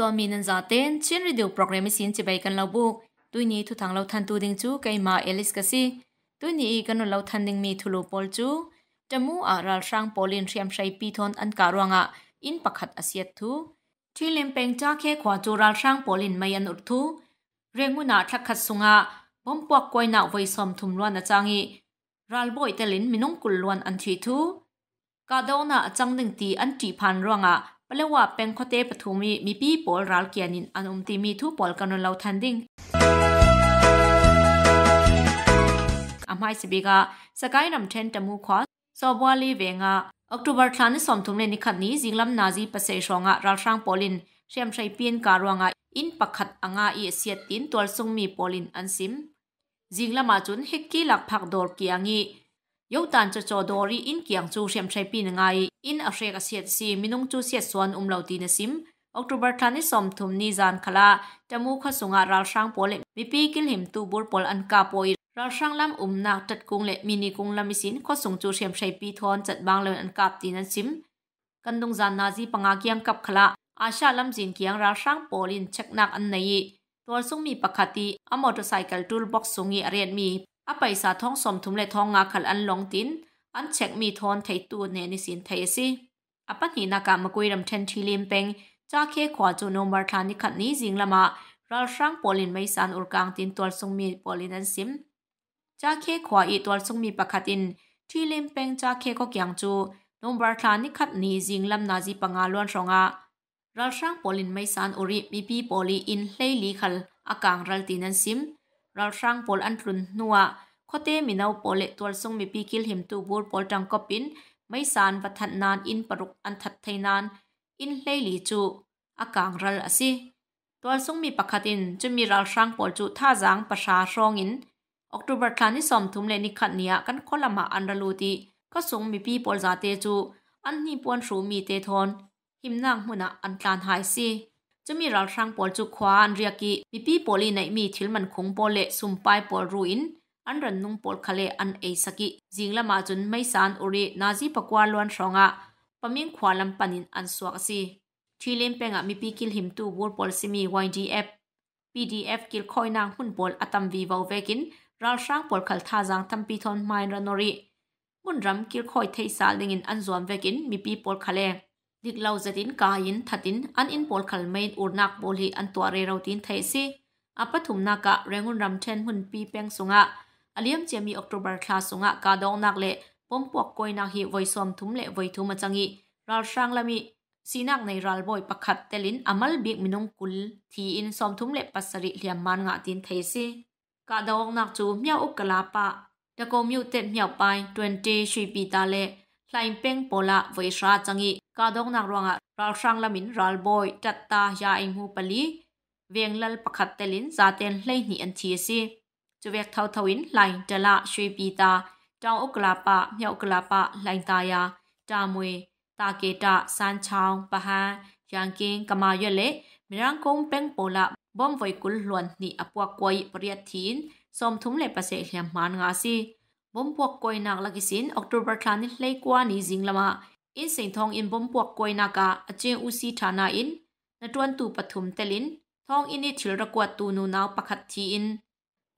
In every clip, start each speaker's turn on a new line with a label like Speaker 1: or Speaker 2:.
Speaker 1: ตอนมีนันจาเต้นชิ้นรีดิวโปรแกรมสินจะไปกันเราบุกตุยนี้ทุทางเราทันตูดิงจูไกมาเอลิสกสีตุยนี้กันเราทันดิงมีทุลุปอลจูจมูอาราลร้างปอลินเรียมใช้ปีทอนอันการวงะอินปักขัดอาเซียทูที่เลมเปงจ้าแค่ขวาจูราลร้างปอลินไม่ยันอุดทูเรียงมุนาทักขัดสุงะบอมปวกกวยหนาวไวซอมทุมลวนอาจางีรัลบอยเตลินมินงกุลลวนอันทีทูกาดอนาจังหนึ่งตีอันจีพันร่วงอ่ะปลว่าเป็นคเตปทุมีมีปีปอลรัลเกียนินอันอุมตีมีทุปอลกันนเราทันดิงอามายสบิกาสกายนำเทนตมูควาสอบวาลีเวงาออกตุบาร์ทลานิสอมทุมเลนิขัดนี้จิงลำนาจีปเสชองะรัลช่างปอลินเชียมชัยเปียนการวงะอินปักขัดอ่างาอีเสียตินตัวซุงมีปอลินอันซิมจิงลำมาจุนเฮกกี้หลักผักดอร์กียงียกตันจะจอดอรีอินเกียงจูเชียมชายปีนงไงอินอัเรกเสียดซีมินุงจูเสียดสวนอุมเหล่าตีนซิมออกตุบร์ทานิสมทุมนิจานคลาจมูขสุงาราลช่างโปเลมิปีกิลหิมตูบุรปอลอันกาโปยราลช่างลำอุมนักจัดกุงเลมินิกุงลำมิสินขสุงจูเชียมชายปีทอนจัดบางเลนอันกาตีนซิมกันดงจานนาจีปังอาเกียงกับคลาอาชาลำจินเกียงราลช่างโปลินเช็คนักอันไหนตัวซุงมีปกติอมอเตอร์ไซค์ตูลบ็อกซุงอีเรียนมีอไปสาท้องสมถุมและท้องงาขัดอันลองตินอันเช็คมีทอนไทตัวเนนิสินไทยสิอปัตหินากามกุยรำเทนทีเลมเปงจ้าเคขวาจูนอมบาร์ทานิขัดนี้จิงละมาเราสร้างปอลินไม่สานอุรกางตินตัวทรงมีปอลินันซิมจ้าเคขวาอีตัวทรงมีปะกัดอินทีเลมเปงจ้าเคก็เกียงจูนอมบาร์ทานิขัดนี้จิงลำนาจีปังอาลวนสองอาเราสร้างปอลินไม่สานอุริมีปีปอลีอินเลลีขัลอากางรัลตินันซิมเราสร้างปอลอันรุนนัวคตมีนาปอลเลตัวซงมีปีกิลเห็มตูบูร์ปอลจังกอบินไม่สานวัฒนานอินปรุกอันทัดไทยนานอินเลลีจูอากางรัลอสิตัวซงมีปักินจะมีรัาช่างปอลจูท่าจังประชาชองอินออกตุบัตรานิสมทุมเลนิขัดเนียกันคนละมาอันรลูตีก็สงมีปีปอลจาเตจูอันนี้ปวนสูมีเตทอนหิมนางหุนะอันการหายสิจะมีรัาช่างปอลจูควานเรียกีมีปีปอลีในมีทิลมันคงปอลเลสุมไปปอลรูอินอันรันนุ่งปลคลเลอันเอสกิจิงละมาจนไม่สานอุรินาจีปกวาลวนสองอะปมิงควาลัมปันินอันสวกซีทีเลมเปงอะมีปีกิลหิมตูบูลปลซีมีวายดีเอฟพีดีเอฟกิลคอยนางหุ่นปลอตัมวีวาวเวกินรัลชัางปลคลท่าจังทำปีทอนไม่รันอุริมุนรัมกิลคอยเทยสาลิงินอันสวมเวกินมีปีปลคลเลดิกเราจะดินกายินทัดินอันอินปลคลไม่อุนักบุลีอันตัวเรเราดินเทยซีอปทุมนากะเรงุนรำเชนหุ่นปีเปงสงะอเลียมเจมีออกตุบาร์คลาสงะกาดองนักเละปมปวกกอยนักฮีไวซอมทุมเละไวทุมจังอีรัลช่างละมีสีนักในรัลบอยประคัดเตลินอมัลบิกมินงกุลทีอินซอมทุมเละปัสสริเลียมมันงะตินเทซีกาดองนักจูเมียอุกกลาปะตะโกมิวเต็ดเมียวไปทเวนตีชีปีตาเละไลเป้งโปละไวชาจังอีกาดองนักรวงะรัลช่างละมินรัลบอยจัตตายาอิงหูปลีเวียงลลประคัดเตลินซาเตนเล่หนีอันทีซีကျွဲထောက်ထဝင်းလိုင်တလရွှေပြည်သာတောင်ဥက္ကလာပမြောက်ဥက္ကလာပလိုင်သာယာတာမွေတာကေတစန်းချောင်းပဟန်ရန်ကင်းကမာရွက်လေမရန်ကုံပင်ပိုလာဘ ோம் ဝိကုလလွန်နီအပွားကွိပရိယသင်းสมทุมเลปเสเหยมานงาซีบมปวกกวยนักลักิสินออกตุบร์ทานิเลกวานีจิงละมาอินสิงทองอินบมปวกกวยนากาอเจอุซีฐานาอินนตวนตูปฐุมเตลินทองอินิถิลรกวดตูนูนาวปะขัดทีอิน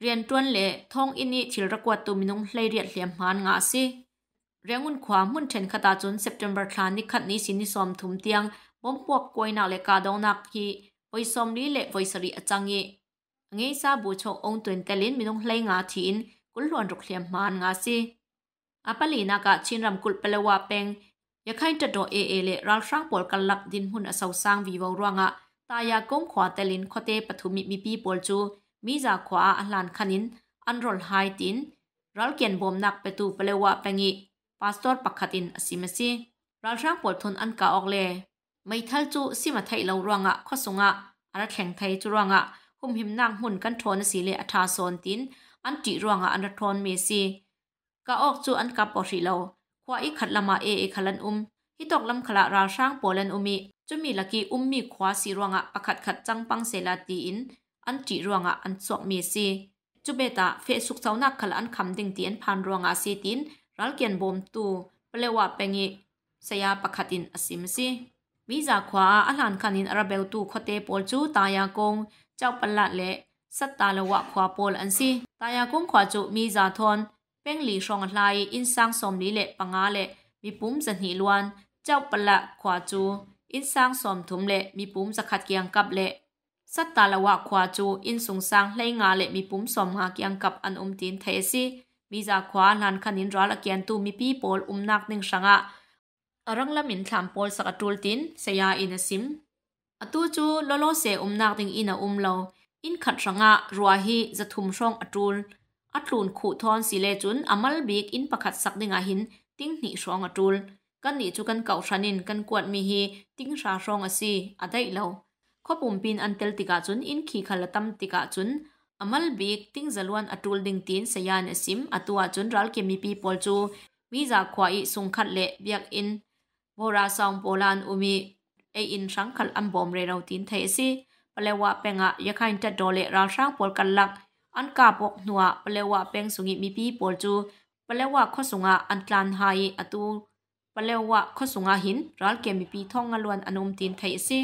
Speaker 1: เรียนตวนเละท่องอินี่ทิลรกวดตัวมินุงเลยเรียดเหลี่ยมหานงาสิเรียงุนความมุ่นเทนขตาจนเซปเทมเบอร์ทานิคัดนี้สินิสอมถุมเตียงบ่มปวกกวยนาเลกาดองนักฮีไวสอมลีเละไวสรีอจังยีงี้ซาบูชกองตุนเตลินมินุงเลยงาทีนกุลลวนรุกเหลี่ยมหานงาสิอาปลีนากะชินรำกุลเปลวาเปงยาไข่จะโดเอเอเลรัลสร้างปวดกันลักดินหุ่นอสาสร้างวีวาวรงะตายากงขวาเตลินคอเตปฐุมิมีปีปวดจูมีจากขวาอัลลานคันินอันรอลไฮตินรัลเกียนบอมนักไปตูเปเลวะเปงิปาสตอร์ปักขัดินสิมซีรัลร่างปวดทนอันกาออกเลไม่ทัลจูสิมาไทยเรารวงอ่ะข้อสงอ่ะอารัแข่งไทยจุรวงอ่ะหุ่มหิมนางหุ่นกันทนสีเลอทาโซนติน อันจิรวงอ่ะอันททนเมซีกาออกจูอันกับปอริเราควาอีขัดละมาเอเอขลันอุมฮิตกลำขละรัลช่างปวลนอุมิจะมีลักีอุมมีควาสีรวงอ่ะปักขัดขัดจังปังเซลาตีอินอันจีรัวงะอันจวกเมซีจุเบตาเฟซุกเซานักขลันคำดิ่งเตียนผ่านรัวงอะซีตินรัลเกียนบอมตูเปลว่าเปงิสยาปะขัดินอสิมซีมิจาขวาอัลันคันินอาราเบลตูคเตปอลจูตายากงเจ้าปัลละเละสัตตาละวะขวาปอลอันซีตายากงขวาจูมีจาทอนเป้งหลีชองลายอินสังสมลีเละปังอาเละมีปุ้มสันหิลวนเจ้าปละขวาจูอินสังสมถุมเละมีปุ้มสกัดเกียงกับเละสัตตาละวะควาจูอินสุงสังเลงาเลมีปุ่มสมหากียงกับอันอมตีนเทซีมีจาควานันขันินรัลเกียนตูมีปีโปลอุมนักหนึ่งสังะอรังละมินทามโปลสกัดตูลตินเสียอินสิมอตูจูโลโลเสอุมนักหนึ่งอินอุมเลาอินขัดสังะรัวฮีจะทุมช่องอตูลอัตลูนขู่ทอนสีเลจุนอมัลบีกอินประคัดสักดึงอาหินติ้งหนีช่องอตูลกันหนีจูกันเก่าชันินกันกวดมีฮีติ้งชาช่องอซีอะได้เลาขบอุมปินอันเตลติกาจุนอินขีขลตัมติกาจุนอมัลบีกติ้งจลวนอตุลดิงตีนสยานซิมอตัวจุนรัลเกมีปีปอลจูมีจากขวายสุงคัดเละเบียกอิน โบราซองโปลานอุมีเออินสังคัลอัมบอมเรราตินเทซีเปลวะเปงะยาคันจดโดเลราร้างปอลกันลัก อันกาบกหนัวเปลวะเปงสุงิมีปีปอลจูเปลวะข้อสุงะอันกลานไฮอตูเปลวะข้อสุงะหินรัลเกมีปีท่องงลวนอนุมตินเทซี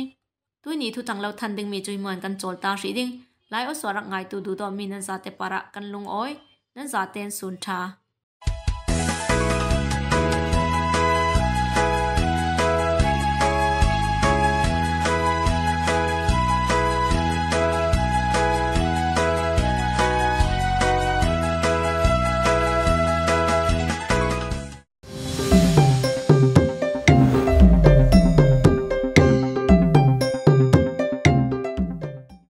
Speaker 1: ตัวนี้ทุจังเราทันดึงมีจุยเหมือนกันโจลตาสีดิงไลอสวรักไงตูดูต่อมีนันซาเตปะระกันลงอ้อยนันซาเตนสุนชา